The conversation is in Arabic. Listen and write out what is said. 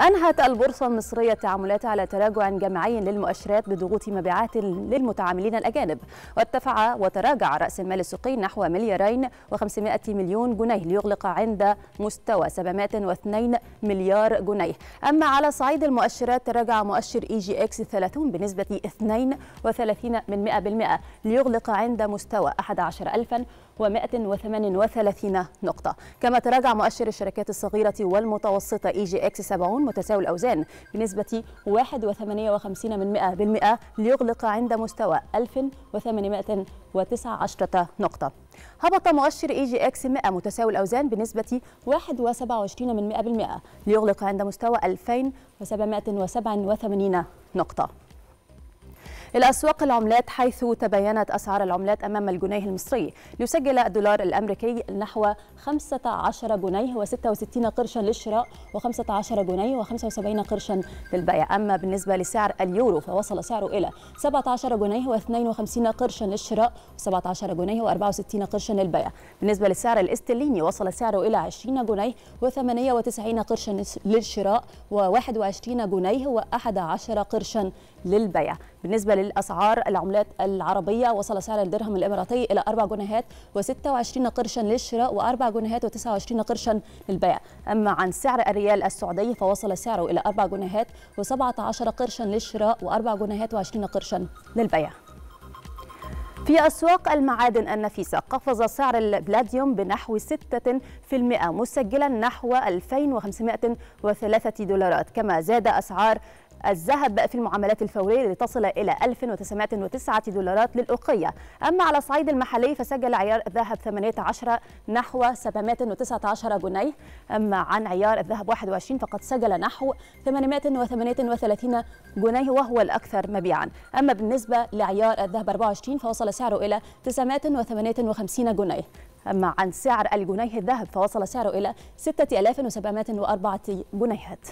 أنهت البورصة المصرية التعاملات على تراجع جماعي للمؤشرات بضغوط مبيعات للمتعاملين الأجانب وارتفع وتراجع رأس المال السوقي نحو مليارين و500 مليون جنيه ليغلق عند مستوى 702 مليار جنيه أما على صعيد المؤشرات تراجع مؤشر إي جي إكس 30 بنسبة 32 من 100% ليغلق عند مستوى 11138 نقطة كما تراجع مؤشر الشركات الصغيرة والمتوسطة إي جي إكس 70 متساوي الأوزان بنسبة 1.58 ليغلق عند مستوى 1819 نقطة هبط مؤشر اي جي اكس 100 متساوي الاوزان بنسبه 1.27 ليغلق عند مستوى 2787 نقطه إلى أسواق العملات حيث تباينت أسعار العملات أمام الجنيه المصري ليسجل الدولار الأمريكي نحو 15 جنيه و66 قرشا للشراء و15 جنيه و75 قرشا للبيع أما بالنسبة لسعر اليورو فوصل سعره إلى 17 جنيه و52 قرشا للشراء و17 جنيه و64 قرشا للبيع بالنسبة لسعر الاسترليني وصل سعره إلى 20 جنيه و98 قرشا للشراء و21 جنيه و11 قرشا للبيع بالنسبة للأسعار العملات العربية وصل سعر الدرهم الإماراتي إلى 4 جنيهات و26 قرشا للشراء و4 جنيهات و29 قرشا للبيع أما عن سعر الريال السعودي فوصل سعره إلى 4 جنيهات و17 قرشا للشراء و4 جنيهات و20 قرشا للبيع في أسواق المعادن النفيسة قفز سعر البلاديوم بنحو 6% مسجلا نحو 2503 دولارات كما زاد أسعار الذهب في المعاملات الفورية لتصل إلى 1909 دولارات للأوقية أما على الصعيد المحلي فسجل عيار الذهب 18 نحو 719 جنيه أما عن عيار الذهب 21 فقد سجل نحو 838 جنيه وهو الأكثر مبيعا أما بالنسبة لعيار الذهب 24 فوصل سعره إلى 958 جنيه أما عن سعر الجنيه الذهب فوصل سعره إلى 6704 جنيهات